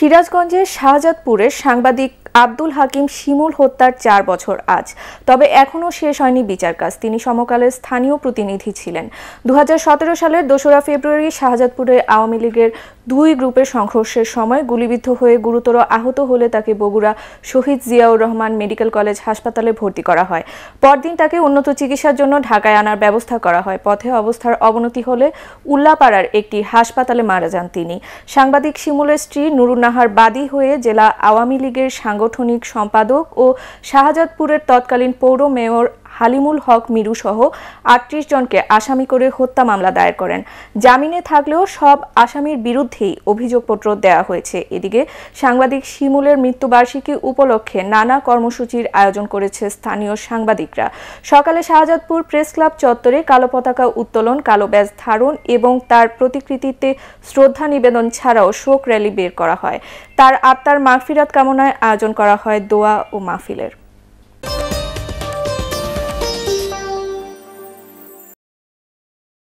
সিরাজগঞ্জের শাহজাদপুরে সাংবাদিক আব্দুল হাকিম শিমুল হত্যার চার বছর আজ তবে এখনও শেষ হয়নি বিচার কাজ তিনি সমকালের স্থানীয় প্রতিনিধি ছিলেন দু সালের দোসরা ফেব্রুয়ারি শাহজাদপুরে আওয়ামী লীগের দুই গ্রুপের সংঘর্ষের সময় গুলিবিদ্ধ হয়ে গুরুতর আহত হলে তাকে বগুড়া শহীদ জিয়াউর রহমান মেডিকেল কলেজ হাসপাতালে ভর্তি করা হয় পরদিন তাকে উন্নত চিকিৎসার জন্য ঢাকায় আনার ব্যবস্থা করা হয় পথে অবস্থার অবনতি হলে উল্লাপাড়ার একটি হাসপাতালে মারা যান তিনি সাংবাদিক শিমুলের স্ত্রী নুরুন্নাহার বাদী হয়ে জেলা আওয়ামী লীগের সাংবাদিক সাংগঠনিক সম্পাদক ও শাহজাদপুরের তৎকালীন পৌর মেয়র হালিমুল হক মিরু সহ আটত্রিশ জনকে আসামি করে হত্যা মামলা দায়ের করেন জামিনে থাকলেও সব আসামির বিরুদ্ধেই অভিযোগপত্র দেয়া হয়েছে এদিকে সাংবাদিক শিমুলের মৃত্যুবার্ষিকী উপলক্ষে নানা কর্মসূচির আয়োজন করেছে স্থানীয় সাংবাদিকরা সকালে শাহজাদপুর প্রেস ক্লাব চত্বরে কালো পতাকা উত্তোলন কালো ব্যাজ ধারণ এবং তার প্রতিকৃতিতে শ্রদ্ধা নিবেদন ছাড়াও শোক র্যালি বের করা হয় তার আত্মার মাগফিরাত কামনায় আয়োজন করা হয় দোয়া ও মাহফিলের